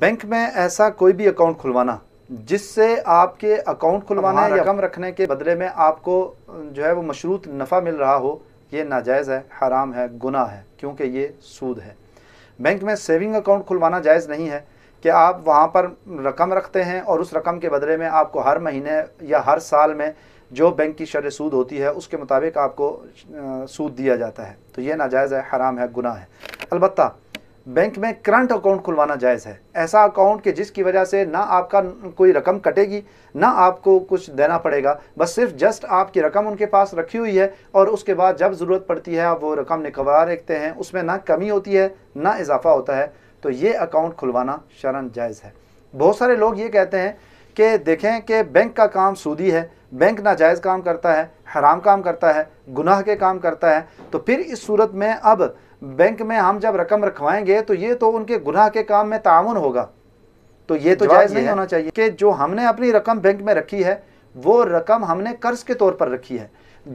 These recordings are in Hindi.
बैंक में ऐसा कोई भी अकाउंट खुलवाना जिससे आपके अकाउंट खुलवाना या रकम रखने के बदले में आपको जो है वो मशरूत नफ़ा मिल रहा हो ये नाजायज़ है हराम है गुना है क्योंकि ये सूद है बैंक में सेविंग अकाउंट खुलवाना जायज़ नहीं है कि आप वहाँ पर रकम रखते हैं और उस रकम के बदले में आपको हर महीने या हर साल में जो बैंक की शर सूद होती है उसके मुताबिक आपको सूद दिया जाता है तो ये नाजायज़ है हराम है गुना है अलबत्ता बैंक में करंट अकाउंट खुलवाना जायज़ है ऐसा अकाउंट कि जिसकी वजह से ना आपका कोई रकम कटेगी ना आपको कुछ देना पड़ेगा बस सिर्फ जस्ट आपकी रकम उनके पास रखी हुई है और उसके बाद जब ज़रूरत पड़ती है आप वो रकम निकलवा रखते हैं उसमें ना कमी होती है ना इजाफा होता है तो ये अकाउंट खुलवाना शरण जायज़ है बहुत सारे लोग ये कहते हैं कि देखें कि बैंक का काम सूदी है बैंक नाजायज़ काम करता है हराम काम करता है गुनाह के काम करता है तो फिर इस सूरत में अब बैंक में हम जब रकम रखवाएंगे तो ये तो उनके गुनाह के काम में ताउन होगा तो ये तो जायज़ नहीं होना चाहिए कि जो हमने अपनी रकम बैंक में रखी है वो रकम हमने कर्ज के तौर पर रखी है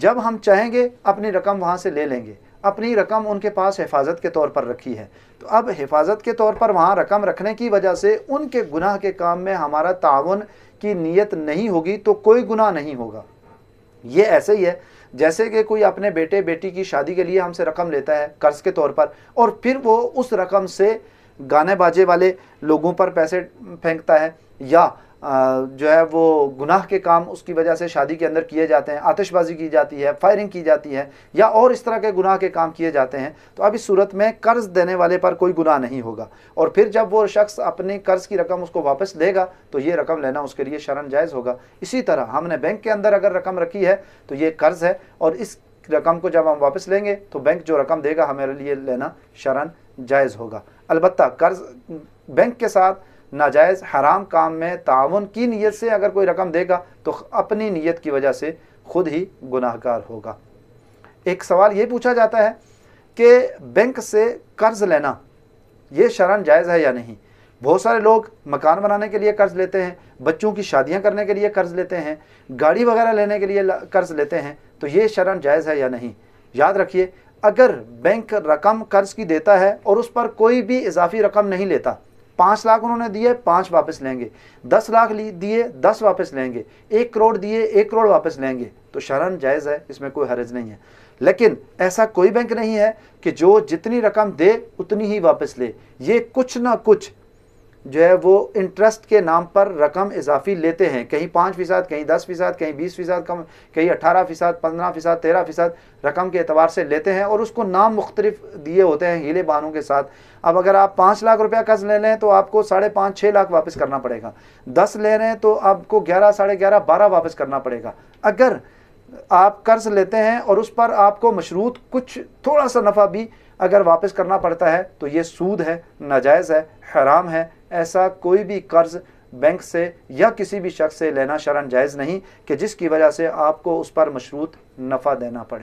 जब हम चाहेंगे अपनी रकम वहां से ले लेंगे अपनी रकम उनके पास हिफाजत के तौर पर रखी है तो अब हिफाजत के तौर पर वहां रकम रखने की वजह से उनके गुनाह के काम में हमारा ताउन की नीयत नहीं होगी तो कोई गुनाह नहीं होगा ये ऐसे ही है जैसे कि कोई अपने बेटे बेटी की शादी के लिए हमसे रकम लेता है कर्ज के तौर पर और फिर वो उस रकम से गाने बाजे वाले लोगों पर पैसे फेंकता है या जो है वो गुनाह के काम उसकी वजह से शादी के अंदर किए जाते हैं आतिशबाजी की जाती है फायरिंग की जाती है या और इस तरह के गुनाह के काम किए जाते हैं तो अब इस सूरत में कर्ज़ देने वाले पर कोई गुनाह नहीं होगा और फिर जब वो शख्स अपने कर्ज़ की रकम उसको वापस लेगा तो ये रकम लेना उसके लिए शरण जायज़ होगा इसी तरह हमने बैंक के अंदर अगर रकम रखी है तो ये कर्ज़ है और इस रकम को जब हम वापस लेंगे तो बैंक जो रकम देगा हमारे लिए लेना शरण जायज़ होगा अलबत्त कर्ज़ बैंक के साथ नाजायज़ हराम काम में ताउन की नीयत से अगर कोई रकम देगा तो अपनी नीयत की वजह से खुद ही गुनाहगार होगा एक सवाल ये पूछा जाता है कि बैंक से कर्ज़ लेना ये शरण जायज़ है या नहीं बहुत सारे लोग मकान बनाने के लिए कर्ज़ लेते हैं बच्चों की शादियां करने के लिए कर्ज़ लेते हैं गाड़ी वगैरह लेने के लिए कर्ज़ लेते हैं तो ये शरण जायज़ है या नहीं याद रखिए अगर बैंक रकम कर्ज़ की देता है और उस पर कोई भी इजाफी रकम नहीं लेता पांच लाख उन्होंने दिए पांच वापस लेंगे दस लाख दिए दस वापस लेंगे एक करोड़ दिए एक करोड़ वापस लेंगे तो शरण जायज़ है इसमें कोई हरज नहीं है लेकिन ऐसा कोई बैंक नहीं है कि जो जितनी रकम दे उतनी ही वापस ले ये कुछ ना कुछ जो है वो इंटरेस्ट के नाम पर रकम इजाफी लेते हैं कहीं पाँच फ़ीसद कहीं दस फ़ीसद कहीं बीस फ़ीसद कम कहीं अठारह फ़ीसद पंद्रह फ़ीसद तेरह फ़ीसद रकम के अतबार से लेते हैं और उसको नाम मुख्तलिफ दिए होते हैं हीले बानों के साथ अब अगर आप पाँच लाख रुपया कर्ज ले लें तो आपको साढ़े पाँच छः लाख वापस करना पड़ेगा दस ले रहे हैं तो आपको ग्यारह साढ़े ग्यारह बारह वापस करना पड़ेगा अगर आप कर्ज लेते हैं और उस पर आपको मशरूत कुछ थोड़ा सा नफ़ा भी अगर वापस करना पड़ता है तो ये सूद है नाजायज़ है हराम है ऐसा कोई भी कर्ज़ बैंक से या किसी भी शख्स से लेना शरण जायज़ नहीं कि जिसकी वजह से आपको उस पर मशरूत नफ़ा देना पड़े